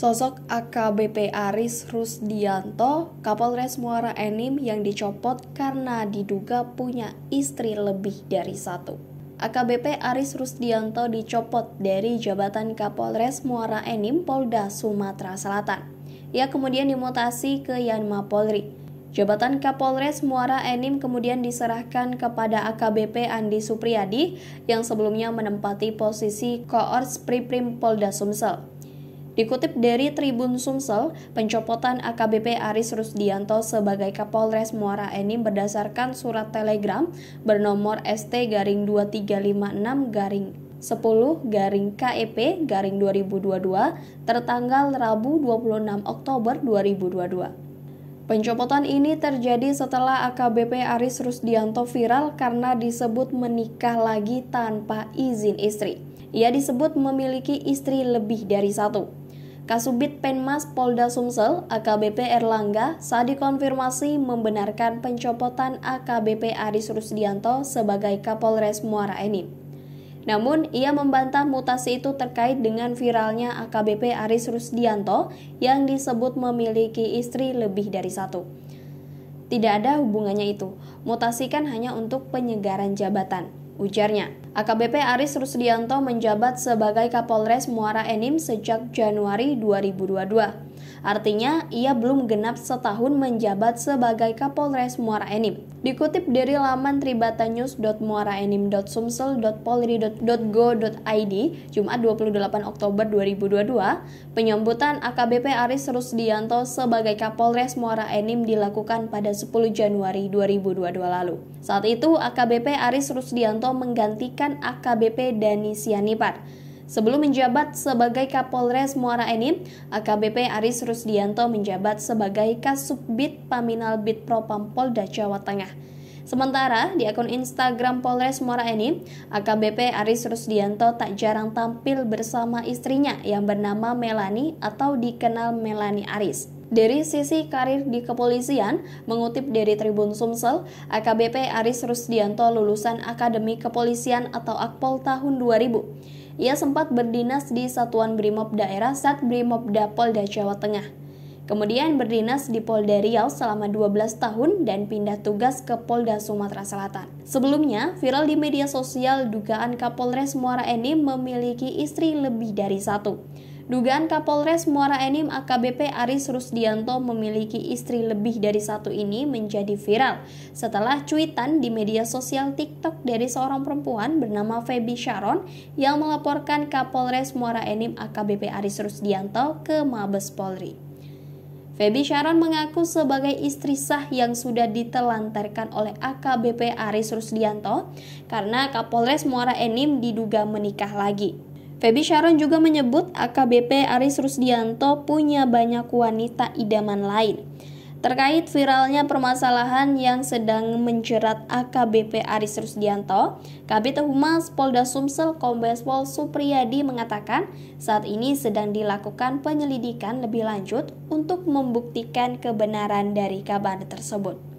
Sosok AKBP Aris Rusdianto, Kapolres Muara Enim yang dicopot karena diduga punya istri lebih dari satu. AKBP Aris Rusdianto dicopot dari jabatan Kapolres Muara Enim Polda Sumatera Selatan. Ia kemudian dimutasi ke Yanma Polri. Jabatan Kapolres Muara Enim kemudian diserahkan kepada AKBP Andi Supriyadi yang sebelumnya menempati posisi Koors Priprim Polda Sumsel. Dikutip dari Tribun Sumsel, pencopotan AKBP Aris Rusdianto sebagai Kapolres Muara Enim berdasarkan surat telegram bernomor ST garing 2356 garing 10 garing KEP garing 2022 tertanggal Rabu 26 Oktober 2022. Pencopotan ini terjadi setelah AKBP Aris Rusdianto viral karena disebut menikah lagi tanpa izin istri. Ia disebut memiliki istri lebih dari satu. Kasubit Penmas Polda Sumsel, AKBP Erlangga, saat dikonfirmasi membenarkan pencopotan AKBP Aris Rusdianto sebagai Kapolres Muara Enim. Namun, ia membantah mutasi itu terkait dengan viralnya AKBP Aris Rusdianto yang disebut memiliki istri lebih dari satu. Tidak ada hubungannya itu. Mutasi kan hanya untuk penyegaran jabatan, ujarnya. AKBP Aris Rusdianto menjabat sebagai Kapolres Muara Enim sejak Januari 2022. Artinya, ia belum genap setahun menjabat sebagai Kapolres Muara Enim. Dikutip dari laman tribatanews.muaraenim.sumsel.polri.go.id Jumat 28 Oktober 2022, penyambutan AKBP Aris Rusdianto sebagai Kapolres Muara Enim dilakukan pada 10 Januari 2022 lalu. Saat itu AKBP Aris Rusdianto menggantikan AKBP Dani Sianipar. Sebelum menjabat sebagai Kapolres Muara Enim, AKBP Aris Rusdianto menjabat sebagai Kasubbit Paminal Bit Propam Polda Jawa Tengah. Sementara di akun Instagram Polres Muara Enim, AKBP Aris Rusdianto tak jarang tampil bersama istrinya yang bernama Melani atau dikenal Melani Aris. Dari sisi karir di kepolisian, mengutip dari Tribun Sumsel, AKBP Aris Rusdianto lulusan Akademi Kepolisian atau Akpol tahun 2000. Ia sempat berdinas di Satuan Brimob Daerah Sat Brimob Polda Jawa Tengah. Kemudian berdinas di Polda Riau selama 12 tahun dan pindah tugas ke Polda Sumatera Selatan. Sebelumnya, viral di media sosial dugaan Kapolres Muara Enim memiliki istri lebih dari satu. Dugaan Kapolres Muara Enim AKBP Aris Rusdianto memiliki istri lebih dari satu ini menjadi viral setelah cuitan di media sosial TikTok dari seorang perempuan bernama Feby Sharon yang melaporkan Kapolres Muara Enim AKBP Aris Rusdianto ke Mabes Polri. Feby Sharon mengaku sebagai istri sah yang sudah ditelantarkan oleh AKBP Aris Rusdianto karena Kapolres Muara Enim diduga menikah lagi. Feby Sharon juga menyebut AKBP Aris Rusdianto punya banyak wanita idaman lain. Terkait viralnya permasalahan yang sedang menjerat AKBP Aris Rusdianto, Kabit Humas Polda Sumsel Kombes Pol Supriyadi mengatakan saat ini sedang dilakukan penyelidikan lebih lanjut untuk membuktikan kebenaran dari kabar tersebut.